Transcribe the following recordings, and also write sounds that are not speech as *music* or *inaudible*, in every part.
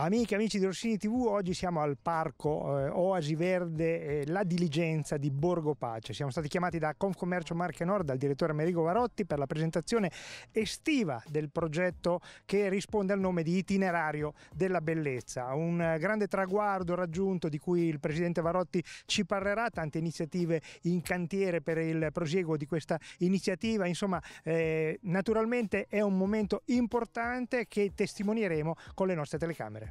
Amiche amici di Rossini TV, oggi siamo al parco eh, Oasi Verde eh, La Diligenza di Borgo Pace. Siamo stati chiamati da Confcommercio Marche Nord dal direttore Amerigo Varotti per la presentazione estiva del progetto che risponde al nome di Itinerario della Bellezza. Un eh, grande traguardo raggiunto di cui il presidente Varotti ci parlerà, tante iniziative in cantiere per il prosieguo di questa iniziativa. Insomma, eh, naturalmente è un momento importante che testimonieremo con le nostre telecamere.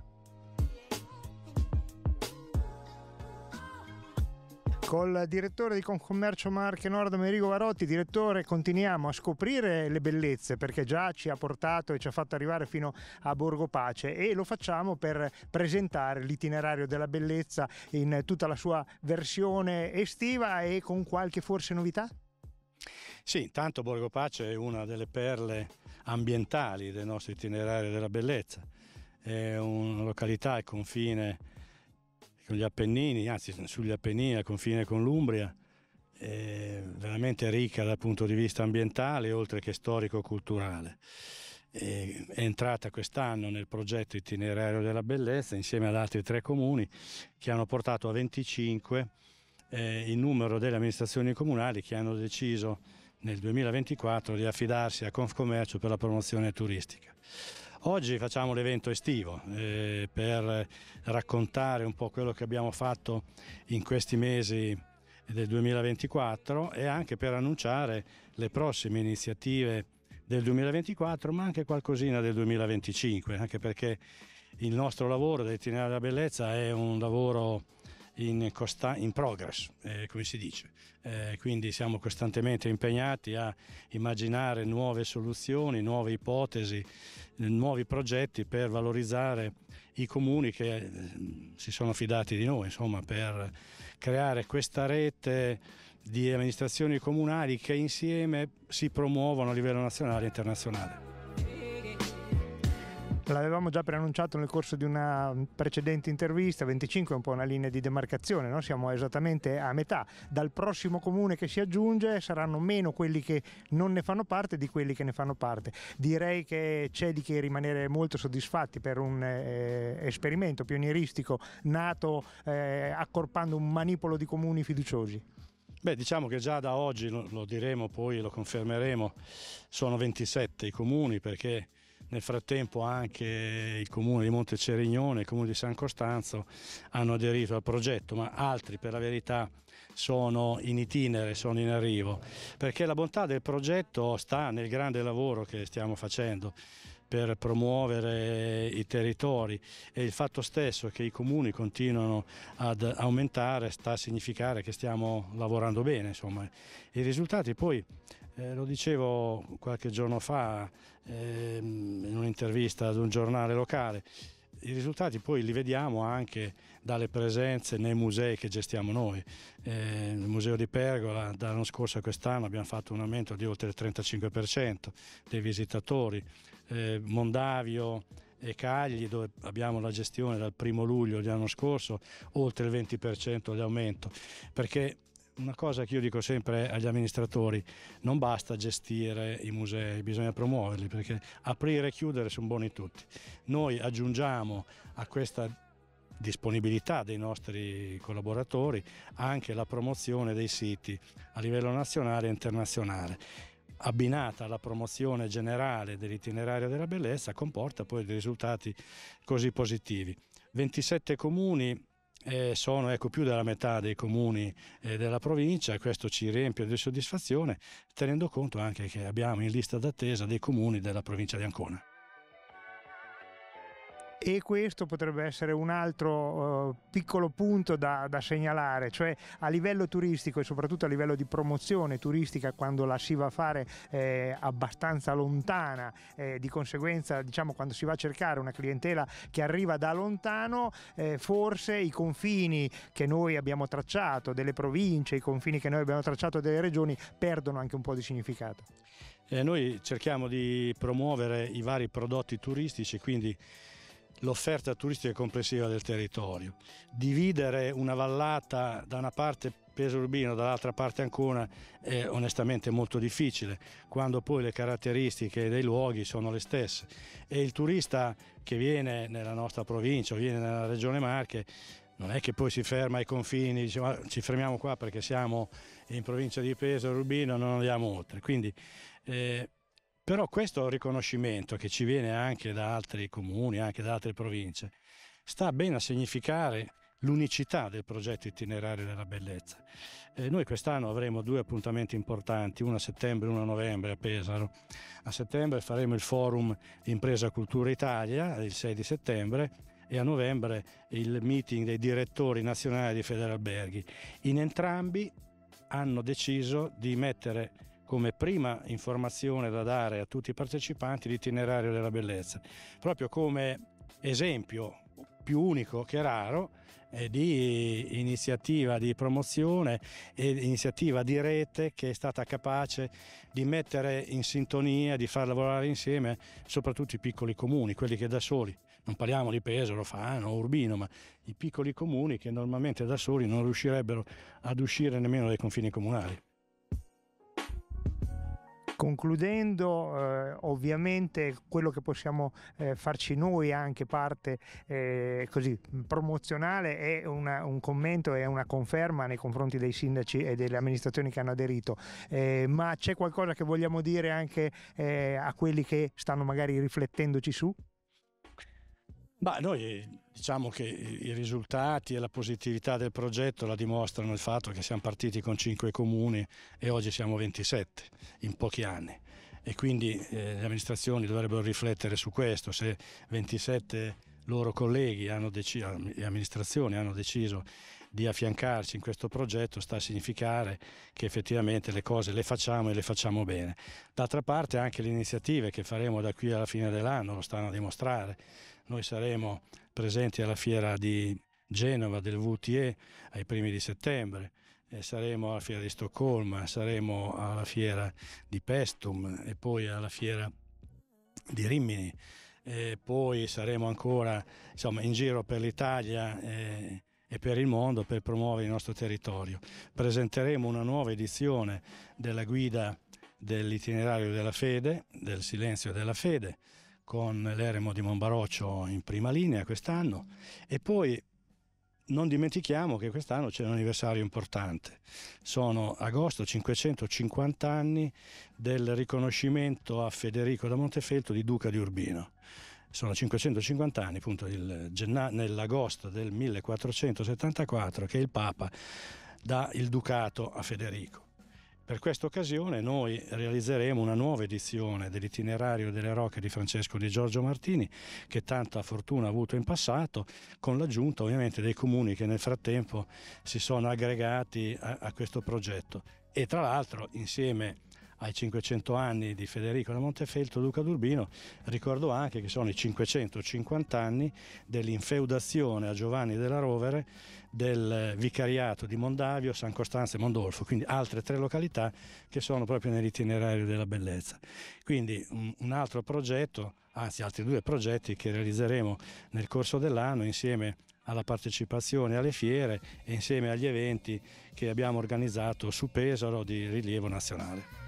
col direttore di Concommercio Marche Nord Amerigo Varotti. Direttore, continuiamo a scoprire le bellezze perché già ci ha portato e ci ha fatto arrivare fino a Borgo Pace e lo facciamo per presentare l'itinerario della bellezza in tutta la sua versione estiva e con qualche forse novità? Sì, intanto Borgo Pace è una delle perle ambientali del nostro itinerario della bellezza, è una località al confine con gli Appennini, anzi sugli Appennini al confine con l'Umbria, è veramente ricca dal punto di vista ambientale oltre che storico-culturale. è entrata quest'anno nel progetto itinerario della bellezza insieme ad altri tre comuni che hanno portato a 25 eh, il numero delle amministrazioni comunali che hanno deciso nel 2024 di affidarsi a Confcommercio per la promozione turistica. Oggi facciamo l'evento estivo eh, per raccontare un po' quello che abbiamo fatto in questi mesi del 2024 e anche per annunciare le prossime iniziative del 2024 ma anche qualcosina del 2025 anche perché il nostro lavoro dell'itinerario della bellezza è un lavoro in, costa- in progress, eh, come si dice. Eh, quindi siamo costantemente impegnati a immaginare nuove soluzioni, nuove ipotesi, eh, nuovi progetti per valorizzare i comuni che eh, si sono fidati di noi, insomma, per creare questa rete di amministrazioni comunali che insieme si promuovono a livello nazionale e internazionale l'avevamo già preannunciato nel corso di una precedente intervista, 25 è un po' una linea di demarcazione, no? siamo esattamente a metà, dal prossimo comune che si aggiunge saranno meno quelli che non ne fanno parte di quelli che ne fanno parte. Direi che c'è di che rimanere molto soddisfatti per un eh, esperimento pionieristico nato eh, accorpando un manipolo di comuni fiduciosi. Beh, diciamo che già da oggi, lo, lo, diremo poi, lo confermeremo, sono 27 i comuni perché nel frattempo anche il comune di Monte Cerignone e il comune di San Costanzo hanno aderito al progetto, ma altri per la verità sono in itinere, sono in arrivo, perché la bontà del progetto sta nel grande lavoro che stiamo facendo per promuovere i territori e il fatto stesso che i comuni continuano ad aumentare sta a significare che stiamo lavorando bene. Insomma. I risultati poi eh, lo dicevo qualche giorno fa ehm, in un'intervista ad un giornale locale, i risultati poi li vediamo anche dalle presenze nei musei che gestiamo noi. Eh, il Museo di Pergola dall'anno scorso a quest'anno abbiamo fatto un aumento di oltre il 35% dei visitatori. Eh, Mondavio e Cagli dove abbiamo la gestione dal primo luglio dell'anno scorso oltre il 20% di aumento perché una cosa che io dico sempre agli amministratori, non basta gestire i musei, bisogna promuoverli perché aprire e chiudere sono buoni tutti. Noi aggiungiamo a questa disponibilità dei nostri collaboratori anche la promozione dei siti a livello nazionale e internazionale abbinata alla promozione generale dell'itinerario della bellezza comporta poi dei risultati così positivi. 27 comuni eh, sono ecco, più della metà dei comuni eh, della provincia e questo ci riempie di soddisfazione tenendo conto anche che abbiamo in lista d'attesa dei comuni della provincia di Ancona. E questo potrebbe essere un altro uh, piccolo punto da, da, segnalare, cioè a livello turistico e soprattutto a livello di promozione turistica quando la si va a fare eh, abbastanza lontana, eh, di conseguenza diciamo quando si va a cercare una clientela che arriva da lontano, eh, forse i confini che noi abbiamo tracciato delle province, i confini che noi abbiamo tracciato delle regioni perdono anche un po' di significato. Eh, noi cerchiamo di promuovere i vari prodotti turistici, quindi l'offerta turistica complessiva del territorio. Dividere una vallata da una parte Pesurbino, dall'altra parte Ancona è onestamente molto difficile, quando poi le caratteristiche dei luoghi sono le stesse e il turista che viene nella nostra provincia o viene nella regione Marche non è che poi si ferma ai confini, dice ma ci fermiamo qua perché siamo in provincia di Pesaro, e non andiamo oltre. Quindi eh, però questo riconoscimento che ci viene anche da altri comuni, anche da altre province, sta bene a significare l'unicità del progetto itinerario della bellezza. Eh, noi quest'anno avremo due appuntamenti importanti, uno a settembre e uno a novembre a Pesaro. A settembre faremo il forum Impresa Cultura Italia, il 6 di settembre, e a novembre il meeting dei direttori nazionali di Federalberghi. In entrambi hanno deciso di mettere come prima informazione da dare a tutti i partecipanti l'itinerario della bellezza, proprio come esempio più unico che raro di iniziativa di promozione e iniziativa di rete che è stata capace di mettere in sintonia, di far lavorare insieme soprattutto i piccoli comuni, quelli che da soli, non parliamo di Pesaro, Fano, Urbino, ma i piccoli comuni che normalmente da soli non riuscirebbero ad uscire nemmeno dai confini comunali. Concludendo, eh, ovviamente quello che possiamo eh, farci noi anche parte eh, così promozionale è una, un commento e una conferma nei confronti dei sindaci e delle amministrazioni che hanno aderito, eh, ma c'è qualcosa che vogliamo dire anche eh, a quelli che stanno magari riflettendoci su? Beh, noi Diciamo che i risultati e la positività del progetto la dimostrano il fatto che siamo partiti con 5 comuni e oggi siamo 27 in pochi anni e quindi eh, le amministrazioni dovrebbero riflettere su questo, se 27 loro colleghi hanno e amministrazioni hanno deciso di affiancarci in questo progetto sta a significare che effettivamente le cose le facciamo e le facciamo bene. D'altra parte anche le iniziative che faremo da qui alla fine dell'anno lo stanno a dimostrare. Noi saremo presenti alla fiera di Genova del VTE ai primi di settembre, eh, saremo alla fiera di Stoccolma, saremo alla fiera di Pestum e poi alla fiera di Rimini. E poi saremo ancora insomma, in giro per l'Italia eh, e per il mondo per promuovere il nostro territorio. Presenteremo una nuova edizione della guida dell'itinerario della fede, del silenzio della fede, con l'Eremo di Monbaroccio in prima linea quest'anno e poi non dimentichiamo che quest'anno c'è un anniversario importante. Sono agosto 550 anni del riconoscimento a Federico da Montefelto di Duca di Urbino. Sono 550 anni, appunto, nell'agosto del 1474 che il Papa dà il ducato a Federico. Per questa occasione noi realizzeremo una nuova edizione dell'itinerario delle rocche di Francesco di Giorgio Martini che tanta fortuna ha avuto in passato con l'aggiunta ovviamente dei comuni che nel frattempo si sono aggregati a, a questo progetto e tra l'altro insieme ai 500 anni di Federico da Montefeltro, Duca d'Urbino, ricordo anche che sono i 550 anni dell'infeudazione a Giovanni della Rovere del vicariato di Mondavio, San Costanzo e Mondolfo, quindi altre tre località che sono proprio nell'itinerario della bellezza. Quindi un altro progetto, anzi altri due progetti che realizzeremo nel corso dell'anno insieme alla partecipazione alle fiere e insieme agli eventi che abbiamo organizzato su Pesaro di rilievo nazionale.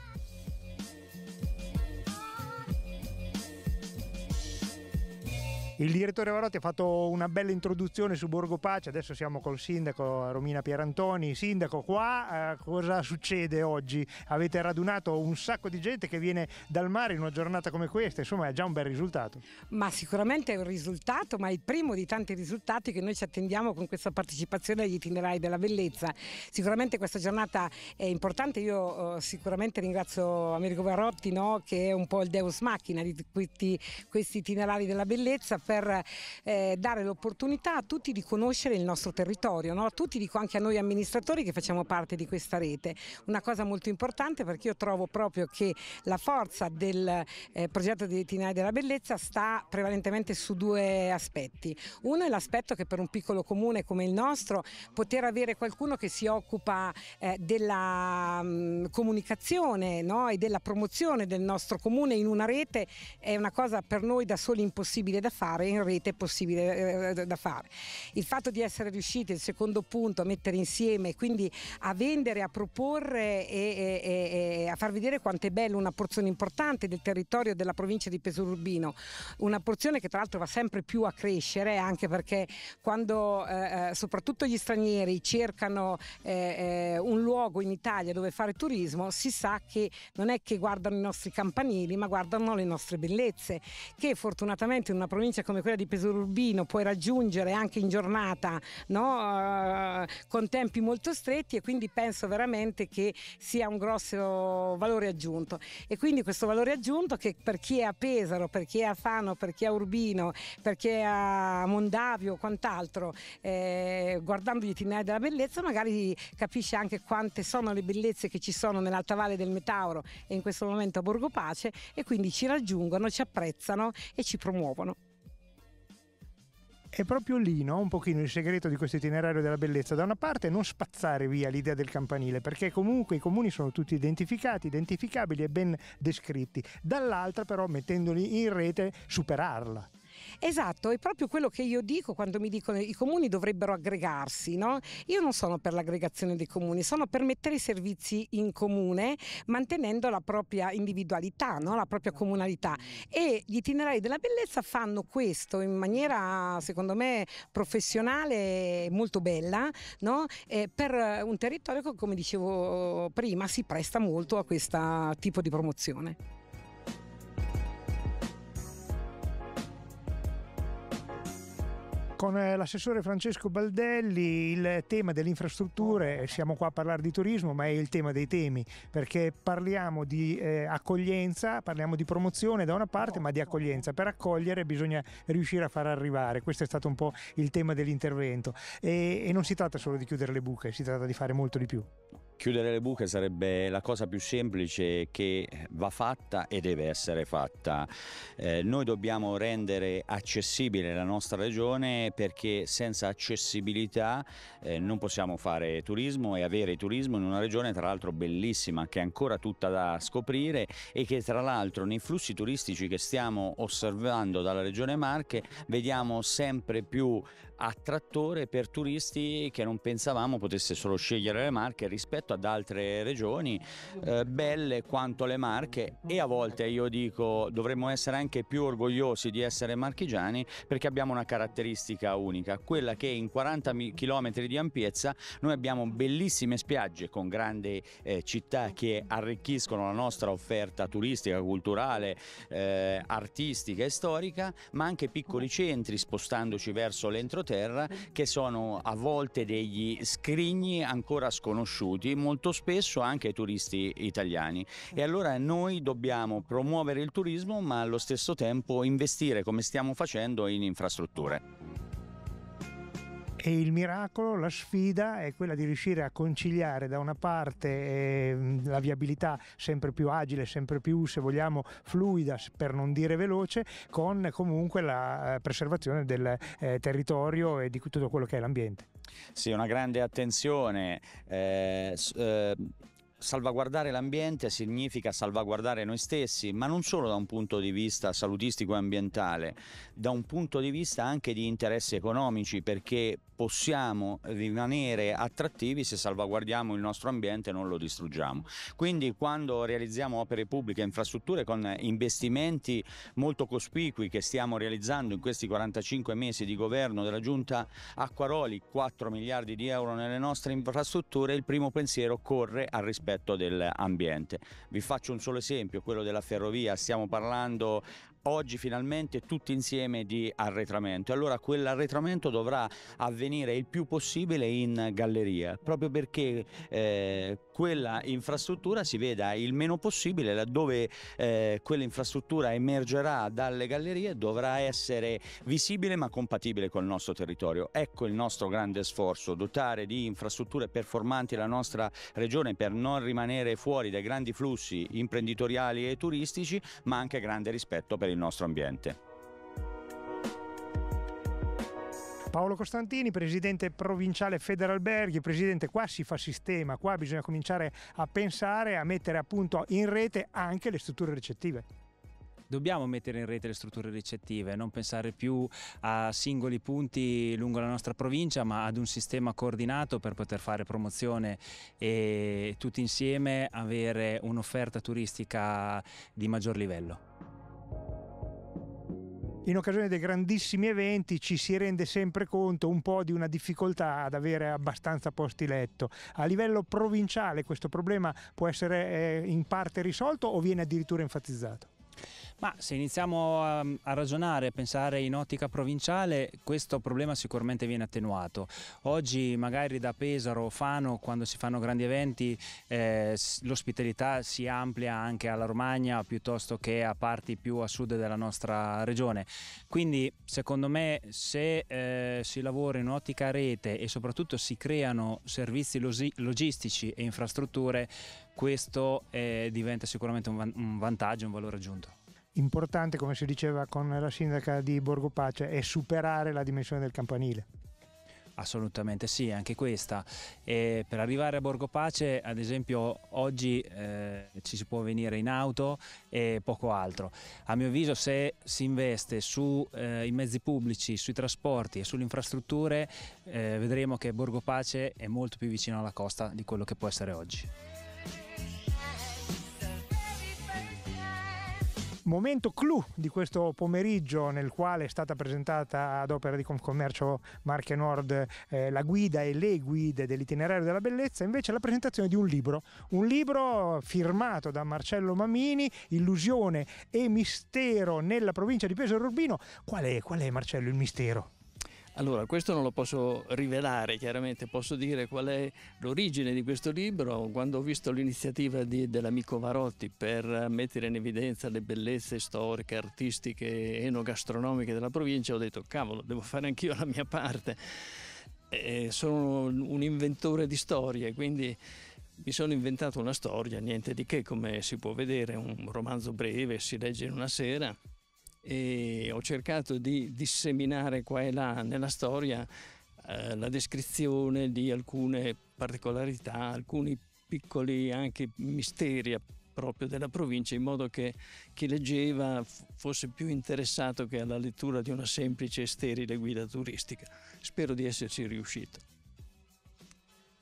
Il direttore Varotti ha fatto una bella introduzione su Borgo Pace, adesso siamo col sindaco Romina Pierantoni. Sindaco, qua eh, cosa succede oggi? Avete radunato un sacco di gente che viene dal mare in una giornata come questa, insomma è già un bel risultato. Ma sicuramente è un risultato, ma è il primo di tanti risultati che noi ci attendiamo con questa partecipazione agli itinerari della bellezza. Sicuramente questa giornata è importante, io eh, sicuramente ringrazio Amerigo Varotti no? che è un po' il deus machina di tutti questi itinerari della bellezza per eh, dare l'opportunità a tutti di conoscere il nostro territorio, no? a tutti, dico anche a noi amministratori che facciamo parte di questa rete. Una cosa molto importante perché io trovo proprio che la forza del eh, progetto di Itinai della Bellezza sta prevalentemente su due aspetti. Uno è l'aspetto che per un piccolo comune come il nostro poter avere qualcuno che si occupa eh, della mh, mm, comunicazione no? e della promozione del nostro comune in una rete è una cosa per noi da soli impossibile da fare fare, in rete possibile eh, eh, da fare. Il fatto di essere riusciti, il secondo punto, a mettere insieme, quindi a vendere, a proporre e, e, e a far vedere quanto è bello una porzione importante del territorio della provincia di Pesururbino, una porzione che tra l'altro va sempre più a crescere, anche perché quando eh, eh soprattutto gli stranieri cercano eh, un luogo in Italia dove fare turismo, si sa che non è che guardano i nostri campanili, ma guardano le nostre bellezze, che fortunatamente in una provincia come come quella di Pesorurbino puoi raggiungere anche in giornata no? Eh, con tempi molto stretti e quindi penso veramente che sia un grosso valore aggiunto. E quindi questo valore aggiunto che per chi è a Pesaro, per chi è a Fano, per chi è a Urbino, per chi è a Mondavio o quant'altro, eh, guardando gli itinerari della bellezza magari capisce anche quante sono le bellezze che ci sono nell'Alta Valle del Metauro e in questo momento a Borgo Pace e quindi ci raggiungono, ci apprezzano e ci promuovono è proprio lì no? un pochino il segreto di questo itinerario della bellezza. Da una parte non spazzare via l'idea del campanile, perché comunque i comuni sono tutti identificati, identificabili e ben descritti. Dall'altra però mettendoli in rete superarla. Esatto, è proprio quello che io dico quando mi dicono che i comuni dovrebbero aggregarsi. No? Io non sono per l'aggregazione dei comuni, sono per mettere i servizi in comune mantenendo la propria individualità, no? la propria comunalità. E gli itinerari della bellezza fanno questo in maniera, secondo me, professionale e molto bella no? eh, per un territorio che, come dicevo prima, si presta molto a questo tipo di promozione. con eh, l'assessore Francesco Baldelli il tema delle infrastrutture, siamo qua a parlare di turismo ma è il tema dei temi perché parliamo di eh, accoglienza, parliamo di promozione da una parte ma di accoglienza, per accogliere bisogna riuscire a far arrivare, questo è stato un po' il tema dell'intervento e, e non si tratta solo di chiudere le buche, si tratta di fare molto di più. Chiudere le buche sarebbe la cosa più semplice che va fatta e deve essere fatta. Eh, noi dobbiamo rendere accessibile la nostra regione perché senza accessibilità eh, non possiamo fare turismo e avere turismo in una regione tra l'altro bellissima che è ancora tutta da scoprire e che tra l'altro nei flussi turistici che stiamo osservando dalla regione Marche vediamo sempre più attrattore per turisti che non pensavamo potesse solo scegliere le Marche rispetto ad altre regioni eh, belle quanto le Marche e a volte io dico dovremmo essere anche più orgogliosi di essere marchigiani perché abbiamo una caratteristica unica, quella che in 40 km di ampiezza noi abbiamo bellissime spiagge con grandi eh, città che arricchiscono la nostra offerta turistica, culturale, eh, artistica e storica, ma anche piccoli centri spostandoci verso l'entroterra terra che sono a volte degli scrigni ancora sconosciuti, molto spesso anche ai turisti italiani. E allora noi dobbiamo promuovere il turismo ma allo stesso tempo investire come stiamo facendo in infrastrutture. E il miracolo, la sfida è quella di riuscire a conciliare da una parte eh, la viabilità sempre più agile, sempre più se vogliamo fluida, per non dire veloce, con comunque la eh, preservazione del eh, territorio e di tutto quello che è l'ambiente. Sì, una grande attenzione. Eh, eh, salvaguardare l'ambiente significa salvaguardare noi stessi, ma non solo da un punto di vista salutistico e ambientale, da un punto di vista anche di interessi economici, perché possiamo rimanere attrattivi se salvaguardiamo il nostro ambiente e non lo distruggiamo. Quindi quando realizziamo opere pubbliche e infrastrutture con investimenti molto cospicui che stiamo realizzando in questi 45 mesi di governo della Giunta Acquaroli, 4 miliardi di euro nelle nostre infrastrutture, il primo pensiero corre al rispetto rispetto dell'ambiente. Vi faccio un solo esempio, quello della ferrovia, stiamo parlando oggi finalmente tutti insieme di arretramento. Allora quell'arretramento dovrà avvenire il più possibile in galleria, proprio perché eh, quella infrastruttura si veda il meno possibile, laddove eh, quell'infrastruttura emergerà dalle gallerie dovrà essere visibile ma compatibile col nostro territorio. Ecco il nostro grande sforzo, dotare di infrastrutture performanti la nostra regione per non rimanere fuori dai grandi flussi imprenditoriali e turistici, ma anche grande rispetto per per il nostro ambiente. Paolo Costantini, presidente provinciale Federalberghi, presidente qua si fa sistema, qua bisogna cominciare a pensare a mettere appunto in rete anche le strutture ricettive dobbiamo mettere in rete le strutture ricettive, non pensare più a singoli punti lungo la nostra provincia, ma ad un sistema coordinato per poter fare promozione e tutti insieme avere un'offerta turistica di maggior livello in occasione dei grandissimi eventi ci si rende sempre conto un po' di una difficoltà ad avere abbastanza posti letto. A livello provinciale questo problema può essere eh, in parte risolto o viene addirittura enfatizzato? Ma se iniziamo a, a ragionare, a pensare in ottica provinciale, questo problema sicuramente viene attenuato. Oggi magari da Pesaro o Fano, quando si fanno grandi eventi, eh, l'ospitalità si amplia anche alla Romagna piuttosto che a parti più a sud della nostra regione. Quindi secondo me se eh, si lavora in ottica rete e soprattutto si creano servizi logistici e infrastrutture, questo eh, diventa sicuramente un, van un vantaggio, un valore aggiunto importante, come si diceva con la sindaca di Borgo Pace, è superare la dimensione del campanile. Assolutamente sì, anche questa. E per arrivare a Borgo Pace, ad esempio, oggi eh, ci si può venire in auto e poco altro. A mio avviso, se si investe sui eh, mezzi pubblici, sui trasporti e sulle infrastrutture, eh, vedremo che Borgo Pace è molto più vicino alla costa di quello che può essere oggi. momento clou di questo pomeriggio nel quale è stata presentata ad opera di Confcommercio Marche Nord eh, la guida e le guide dell'itinerario della bellezza, invece la presentazione di un libro, un libro firmato da Marcello Mamini, Illusione e mistero nella provincia di Pesaro Urbino. Qual è, qual è Marcello il mistero? Allora, questo non lo posso rivelare chiaramente, posso dire qual è l'origine di questo libro. Quando ho visto l'iniziativa di, dell'amico Varotti per mettere in evidenza le bellezze storiche, artistiche, enogastronomiche della provincia, ho detto cavolo, devo fare anch'io la mia parte. E sono un inventore di storie, quindi mi sono inventato una storia, niente di che, come si può vedere, un romanzo breve, si legge in una sera e ho cercato di disseminare qua e là nella storia eh, la descrizione di alcune particolarità, alcuni piccoli anche misteri proprio della provincia in modo che chi leggeva fosse più interessato che alla lettura di una semplice e sterile guida turistica. Spero di esserci riuscito.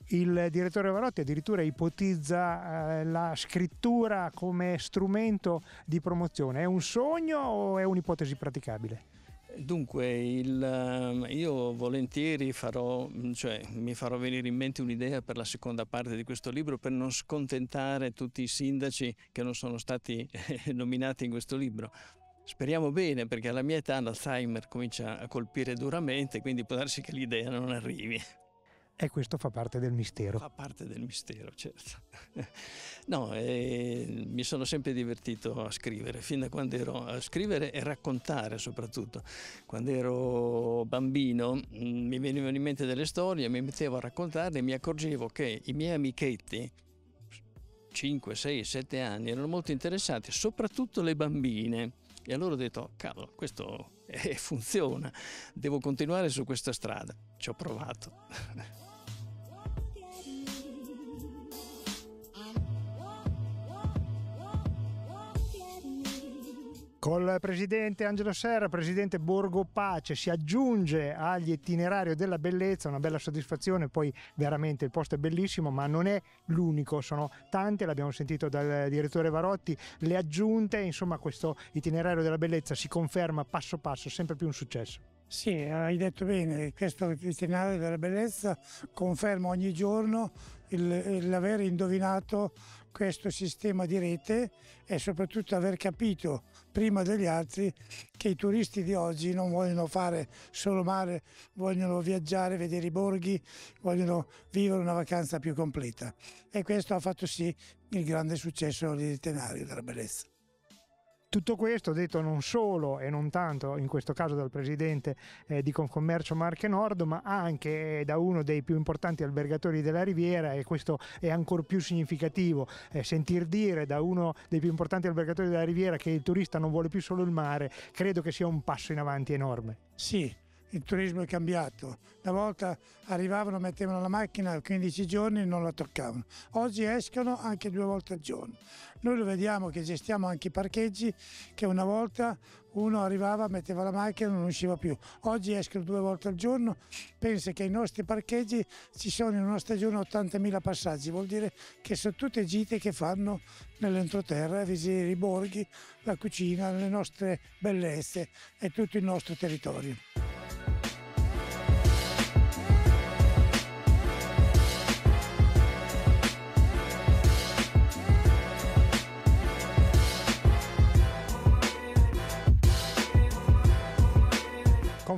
Il direttore Varotti addirittura ipotizza eh, la scrittura come strumento di promozione. È un sogno o è un'ipotesi praticabile? Dunque, il, ehm, io volentieri farò, mm, cioè, mi farò venire in mente un'idea per la seconda parte di questo libro per non scontentare tutti i sindaci che non sono stati eh, nominati in questo libro. Speriamo bene perché alla mia età l'Alzheimer comincia a colpire duramente, quindi può darsi che l'idea non arrivi. E questo fa parte del mistero. Fa parte del mistero, certo. *laughs* No, eh, mi sono sempre divertito a scrivere, fin da quando ero a scrivere e raccontare soprattutto. Quando ero bambino mm, mi venivano in mente delle storie, mi mettevo a raccontarle e mi accorgevo che i miei amichetti, 5, 6, 7 anni, erano molto interessati, soprattutto le bambine. E allora ho detto, cavolo, questo *laughs* funziona, devo continuare su questa strada. Ci ho provato. *laughs* Col presidente Angelo Serra, presidente Borgo Pace, si aggiunge agli itinerario della bellezza, una bella soddisfazione, poi veramente il posto è bellissimo, ma non è l'unico, sono tante, l'abbiamo sentito dal direttore Varotti, le aggiunte, insomma questo itinerario della bellezza si conferma passo passo, sempre più un successo. Sì, hai detto bene, questo itinerario della bellezza conferma ogni giorno l'aver indovinato questo sistema di rete e soprattutto aver capito prima degli altri che i turisti di oggi non vogliono fare solo mare, vogliono viaggiare, vedere i borghi, vogliono vivere una vacanza più completa e questo ha fatto sì il grande successo di Tenario della Bellezza. Tutto questo detto non solo e non tanto in questo caso dal presidente eh, di Confcommercio Marche Nord, ma anche eh, da uno dei più importanti albergatori della Riviera e questo è ancora più significativo, eh, sentir dire da uno dei più importanti albergatori della Riviera che il turista non vuole più solo il mare, credo che sia un passo in avanti enorme. Sì, il turismo è cambiato. Una volta arrivavano, mettevano la macchina 15 giorni e non la toccavano. Oggi escono anche due volte al giorno. Noi lo vediamo che gestiamo anche i parcheggi che una volta uno arrivava, metteva la macchina e non usciva più. Oggi escono due volte al giorno, pensa che i nostri parcheggi ci sono in una stagione 80.000 passaggi, vuol dire che sono tutte gite che fanno nell'entroterra, visitare i borghi, la cucina, le nostre bellezze e tutto il nostro territorio.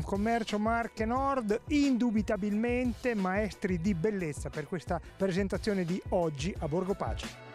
Commercio Marche Nord, indubitabilmente maestri di bellezza per questa presentazione di oggi a Borgo Pace.